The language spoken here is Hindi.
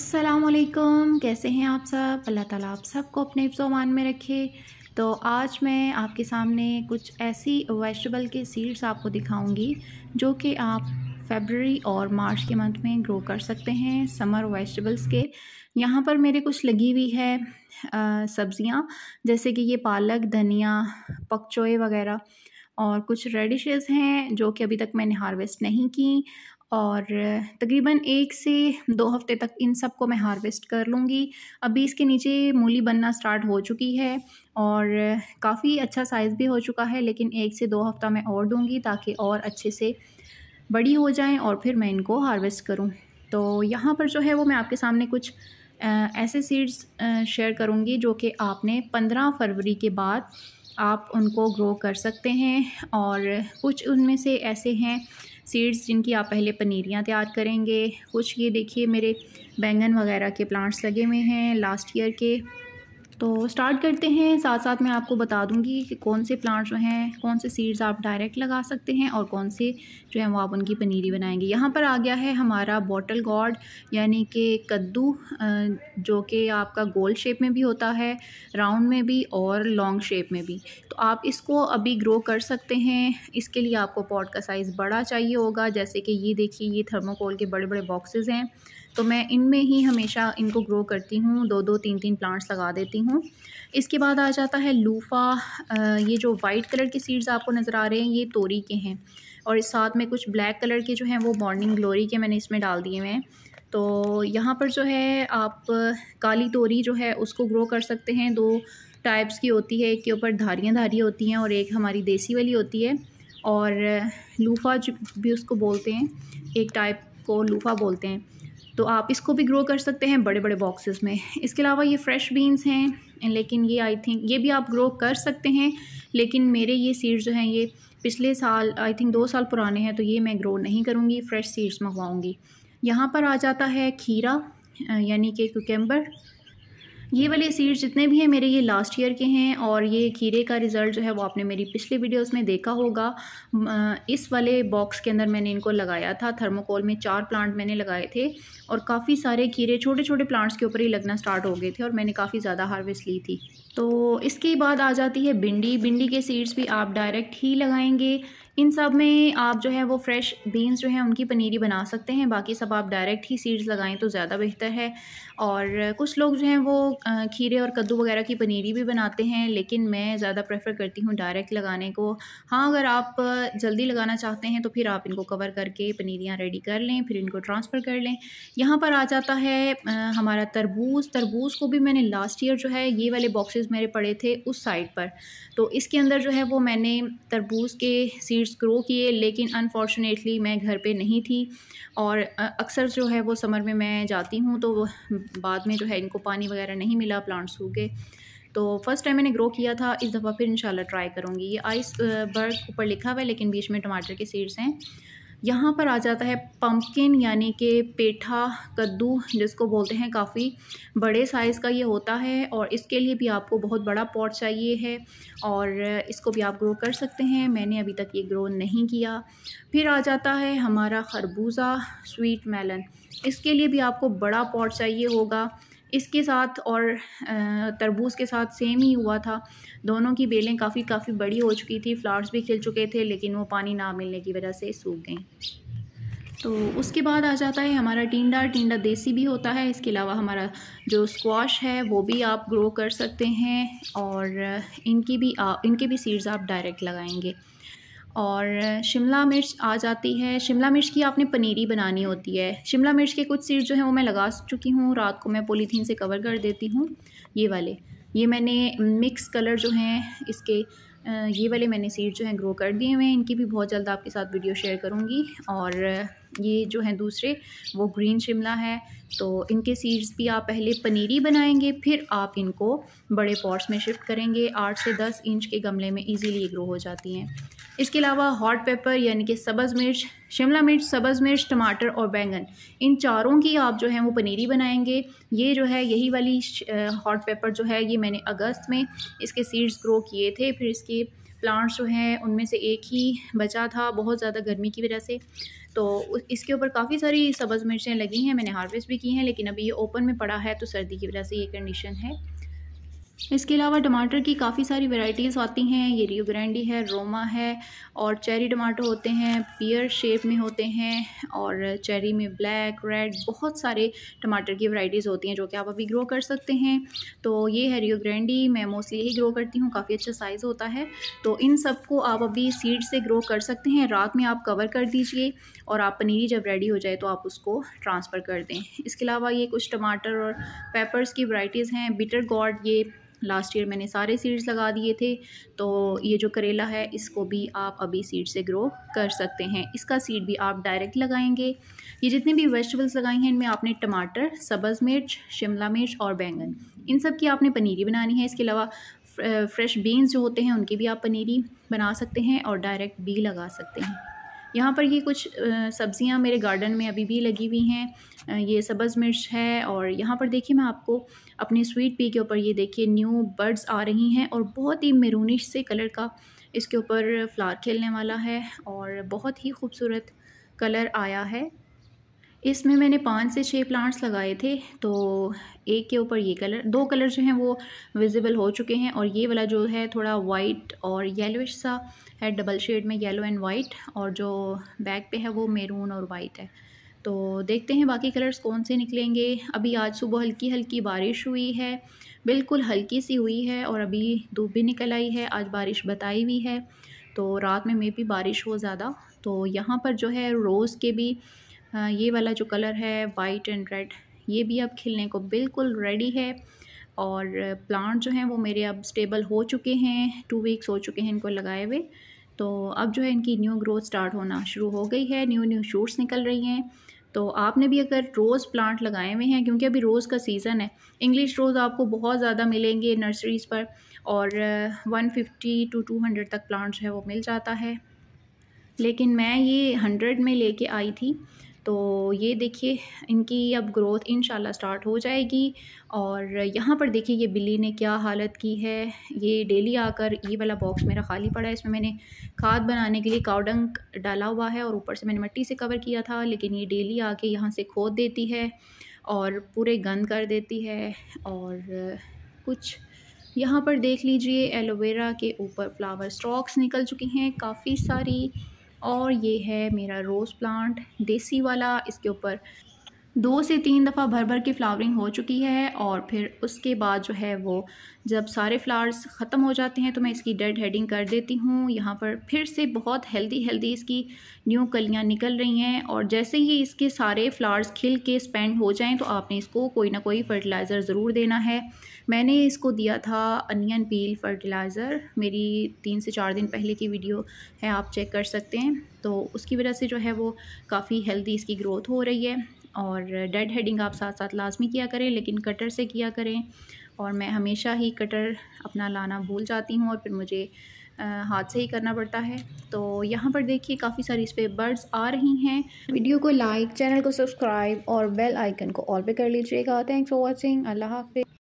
असलकम कैसे हैं आप सब अल्लाह ताला आप सबको अपने हिफ्जोमान में रखे तो आज मैं आपके सामने कुछ ऐसी वेजिटेबल के सीड्स आपको दिखाऊंगी जो कि आप फेबररी और मार्च के मंथ में ग्रो कर सकते हैं समर वेजिटेबल्स के यहाँ पर मेरे कुछ लगी हुई है सब्ज़ियाँ जैसे कि ये पालक धनिया पकचोए वगैरह और कुछ रेडिशेज़ हैं जो कि अभी तक मैंने हार्वेस्ट नहीं की और तकरीबन एक से दो हफ्ते तक इन सब को मैं हार्वेस्ट कर लूँगी अभी इसके नीचे मूली बनना स्टार्ट हो चुकी है और काफ़ी अच्छा साइज़ भी हो चुका है लेकिन एक से दो हफ्ता मैं और दूँगी ताकि और अच्छे से बड़ी हो जाएं और फिर मैं इनको हार्वेस्ट करूँ तो यहाँ पर जो है वो मैं आपके सामने कुछ ऐसे सीड्स शेयर करूँगी जो कि आपने पंद्रह फरवरी के बाद आप उनको ग्रो कर सकते हैं और कुछ उनमें से ऐसे हैं सीड्स जिनकी आप पहले पनीरियाँ तैयार करेंगे कुछ ये देखिए मेरे बैंगन वगैरह के प्लांट्स लगे हुए हैं लास्ट ईयर के तो स्टार्ट करते हैं साथ साथ मैं आपको बता दूंगी कि कौन से प्लांट जो हैं कौन से सीड्स आप डायरेक्ट लगा सकते हैं और कौन से जो हैं वो आप उनकी पनीरी बनाएंगे यहाँ पर आ गया है हमारा बॉटल गॉड यानी कि कद्दू जो कि आपका गोल शेप में भी होता है राउंड में भी और लॉन्ग शेप में भी तो आप इसको अभी ग्रो कर सकते हैं इसके लिए आपको पॉट का साइज़ बड़ा चाहिए होगा जैसे कि ये देखिए ये थर्मोकोल के बड़े बड़े बॉक्सेज़ हैं तो मैं इनमें ही हमेशा इनको ग्रो करती हूँ दो दो तीन तीन प्लांट्स लगा देती हूँ इसके बाद आ जाता है लूफा ये जो वाइट कलर के सीड्स आपको नज़र आ रहे हैं ये तोरी के हैं और साथ में कुछ ब्लैक कलर के जो हैं वो मॉर्निंग ग्लोरी के मैंने इसमें डाल दिए हुए हैं तो यहाँ पर जो है आप काली तोरी जो है उसको ग्रो कर सकते हैं दो टाइप्स की होती है एक के ऊपर धारियाँ धारी होती हैं और एक हमारी देसी वाली होती है और लूफा भी उसको बोलते हैं एक टाइप को लूफा बोलते हैं तो आप इसको भी ग्रो कर सकते हैं बड़े बड़े बॉक्सेस में इसके अलावा ये फ्रेश बीन्स हैं लेकिन ये आई थिंक ये भी आप ग्रो कर सकते हैं लेकिन मेरे ये सीड्स जो हैं ये पिछले साल आई थिंक दो साल पुराने हैं तो ये मैं ग्रो नहीं करूँगी फ्रेश सीड्स मंगवाऊँगी यहाँ पर आ जाता है खीरा यानी कि कोकेम्बर ये वाले सीड्स जितने भी हैं मेरे ये लास्ट ईयर के हैं और ये खीरे का रिज़ल्ट जो है वो आपने मेरी पिछले वीडियोस में देखा होगा इस वाले बॉक्स के अंदर मैंने इनको लगाया था थर्मोकोल में चार प्लांट मैंने लगाए थे और काफ़ी सारे खीरे छोटे छोटे प्लांट्स के ऊपर ही लगना स्टार्ट हो गए थे और मैंने काफ़ी ज़्यादा हार्वेस्ट ली थी तो इसके बाद आ जाती है भिंडी भिंडी के सीड्स भी आप डायरेक्ट ही लगाएंगे इन सब में आप जो है वो फ्रेश बीन्स जो हैं उनकी पनीरी बना सकते हैं बाकी सब आप डायरेक्ट ही सीड्स लगाएं तो ज़्यादा बेहतर है और कुछ लोग जो हैं वो खीरे और कद्दू वगैरह की पनीरी भी बनाते हैं लेकिन मैं ज़्यादा प्रेफर करती हूँ डायरेक्ट लगाने को हाँ अगर आप जल्दी लगाना चाहते हैं तो फिर आप इनको कवर करके पनीरियाँ रेडी कर लें फिर इनको ट्रांसफ़र कर लें यहाँ पर आ जाता है हमारा तरबूज तरबूज को भी मैंने लास्ट ईयर जो है ये वाले बॉक्सेस मेरे पड़े थे उस साइड पर तो इसके अंदर जो है वो मैंने तरबूज के सीड्स सीड्स ग्रो किए लेकिन अनफॉर्चुनेटली मैं घर पे नहीं थी और अक्सर जो है वो समर में मैं जाती हूँ तो बाद में जो है इनको पानी वगैरह नहीं मिला प्लांट्स गए तो फर्स्ट टाइम मैंने ग्रो किया था इस दफ़ा फिर इंशाल्लाह ट्राई करूँगी ये आइस बर्ग ऊपर लिखा हुआ है लेकिन बीच में टमाटर के सीड्स हैं यहाँ पर आ जाता है पम्पकिन यानी कि पेठा कद्दू जिसको बोलते हैं काफ़ी बड़े साइज़ का ये होता है और इसके लिए भी आपको बहुत बड़ा पॉट चाहिए है और इसको भी आप ग्रो कर सकते हैं मैंने अभी तक ये ग्रो नहीं किया फिर आ जाता है हमारा खरबूजा स्वीट मेलन इसके लिए भी आपको बड़ा पॉट चाहिए होगा इसके साथ और तरबूज के साथ सेम ही हुआ था दोनों की बेलें काफ़ी काफ़ी बड़ी हो चुकी थी फ्लावर्स भी खिल चुके थे लेकिन वो पानी ना मिलने की वजह से सूख गई तो उसके बाद आ जाता है हमारा टिंडा टिंडा देसी भी होता है इसके अलावा हमारा जो स्क्वाश है वो भी आप ग्रो कर सकते हैं और इनकी भी आ, इनके भी सीड्स आप डायरेक्ट लगाएंगे और शिमला मिर्च आ जाती है शिमला मिर्च की आपने पनीरी बनानी होती है शिमला मिर्च के कुछ सीड जो हैं वो मैं लगा चुकी हूँ रात को मैं पोलीथीन से कवर कर देती हूँ ये वाले ये मैंने मिक्स कलर जो हैं इसके ये वाले मैंने सीड जो हैं ग्रो कर दिए हुए हैं इनकी भी बहुत जल्द आपके साथ वीडियो शेयर करूँगी और ये जो हैं दूसरे वो ग्रीन शिमला है तो इनके सीड्स भी आप पहले पनीरी बनाएंगे फिर आप इनको बड़े पॉट्स में शिफ्ट करेंगे आठ से दस इंच के गमले में ईजीली ग्रो हो जाती हैं इसके अलावा हॉट पेपर यानी कि सब्ज़ मिर्च शिमला मिर्च सब्ज़ मिर्च टमाटर और बैंगन इन चारों की आप जो है वो पनीरी बनाएंगे ये जो है यही वाली हॉट पेपर जो है ये मैंने अगस्त में इसके सीड्स ग्रो किए थे फिर इसकी प्लांट्स जो हैं उनमें से एक ही बचा था बहुत ज़्यादा गर्मी की वजह से तो इसके ऊपर काफ़ी सारी सब्ज़ मिर्चें लगी हैं मैंने हार्वेस्ट भी की हैं लेकिन अभी ये ओपन में पड़ा है तो सर्दी की वजह से ये कंडीशन है इसके अलावा टमाटर की काफ़ी सारी वैरायटीज़ आती हैं ये रियो ग्रैंडी है रोमा है और चेरी टमाटर होते हैं पियर शेप में होते हैं और चेरी में ब्लैक रेड बहुत सारे टमाटर की वैरायटीज़ होती हैं जो कि आप अभी ग्रो कर सकते हैं तो ये है रियो ग्रैंडी मैं मोस्टली यही ग्रो करती हूँ काफ़ी अच्छा साइज़ होता है तो इन सबको आप अभी सीड से ग्रो कर सकते हैं रात में आप कवर कर दीजिए और आप पनीरी जब रेडी हो जाए तो आप उसको ट्रांसफ़र कर दें इसके अलावा ये कुछ टमाटर और पेपर्स की वराइटीज़ हैं बिटर गॉड ये लास्ट ईयर मैंने सारे सीड्स लगा दिए थे तो ये जो करेला है इसको भी आप अभी सीड से ग्रो कर सकते हैं इसका सीड भी आप डायरेक्ट लगाएंगे ये जितने भी वेजिटेबल्स लगाई हैं इनमें आपने टमाटर सब्ज़ मिर्च शिमला मिर्च और बैंगन इन सब की आपने पनीरी बनानी है इसके अलावा फ्रेश बीन्स जो होते हैं उनकी भी आप पनीरी बना सकते हैं और डायरेक्ट बी लगा सकते हैं यहाँ पर ये कुछ सब्ज़ियाँ मेरे गार्डन में अभी भी लगी हुई हैं ये सब्ज़ मिर्च है और यहाँ पर देखिए मैं आपको अपने स्वीट पी के ऊपर ये देखिए न्यू बर्ड्स आ रही हैं और बहुत ही मेरूनिश से कलर का इसके ऊपर फ्लावर खेलने वाला है और बहुत ही खूबसूरत कलर आया है इसमें मैंने पाँच से छः प्लांट्स लगाए थे तो एक के ऊपर ये कलर दो कलर जो हैं वो विजिबल हो चुके हैं और ये वाला जो है थोड़ा वाइट और येलोइश सा है डबल शेड में येलो एंड वाइट और जो बैक पे है वो मेरून और वाइट है तो देखते हैं बाकी कलर्स कौन से निकलेंगे अभी आज सुबह हल्की हल्की बारिश हुई है बिल्कुल हल्की सी हुई है और अभी धूप भी निकल आई है आज बारिश बताई हुई है तो रात में मे भी बारिश हो ज़्यादा तो यहाँ पर जो है रोज़ के भी हाँ, ये वाला जो कलर है वाइट एंड रेड ये भी अब खिलने को बिल्कुल रेडी है और प्लांट जो हैं वो मेरे अब स्टेबल हो चुके हैं टू वीक्स हो चुके हैं इनको लगाए हुए तो अब जो है इनकी न्यू ग्रोथ स्टार्ट होना शुरू हो गई है न्यू न्यू शूट्स निकल रही हैं तो आपने भी अगर रोज़ प्लांट लगाए हुए हैं क्योंकि अभी रोज़ का सीज़न है इंग्लिश रोज़ आपको बहुत ज़्यादा मिलेंगे नर्सरीज़ पर और one fifty to two hundred तक प्लांट जो है वो मिल जाता है लेकिन मैं ये हंड्रेड में लेके आई थी तो ये देखिए इनकी अब ग्रोथ इन स्टार्ट हो जाएगी और यहाँ पर देखिए ये बिल्ली ने क्या हालत की है ये डेली आकर ये वाला बॉक्स मेरा खाली पड़ा है इसमें मैंने खाद बनाने के लिए काउडंग डाला हुआ है और ऊपर से मैंने मिट्टी से कवर किया था लेकिन ये डेली आके यहाँ से खोद देती है और पूरे गंद कर देती है और कुछ यहाँ पर देख लीजिए एलोवेरा के ऊपर फ्लावर स्टॉक्स निकल चुकी हैं काफ़ी सारी और ये है मेरा रोज़ प्लांट देसी वाला इसके ऊपर दो से तीन दफ़ा भर भर की फ्लावरिंग हो चुकी है और फिर उसके बाद जो है वो जब सारे फ्लावर्स ख़त्म हो जाते हैं तो मैं इसकी डेड हेडिंग कर देती हूँ यहाँ पर फिर से बहुत हेल्दी हेल्दी इसकी न्यू कलियाँ निकल रही हैं और जैसे ही इसके सारे फ्लावर्स खिल के स्पेंड हो जाएँ तो आपने इसको कोई ना कोई फर्टिलाइज़र ज़रूर देना है मैंने इसको दिया था अनियन पील फर्टिलाइज़र मेरी तीन से चार दिन पहले की वीडियो है आप चेक कर सकते हैं तो उसकी वजह से जो है वो काफ़ी हेल्दी इसकी ग्रोथ हो रही है और डेड हेडिंग आप साथ साथ लाजमी किया करें लेकिन कटर से किया करें और मैं हमेशा ही कटर अपना लाना भूल जाती हूँ और फिर मुझे हाथ से ही करना पड़ता है तो यहाँ पर देखिए काफ़ी सारी इस पर बर्ड्स आ रही हैं वीडियो को लाइक चैनल को सब्सक्राइब और बेल आइकन को ऑल पे कर लीजिएगा थैंक्स फॉर वॉचिंग अल्लाह हाफि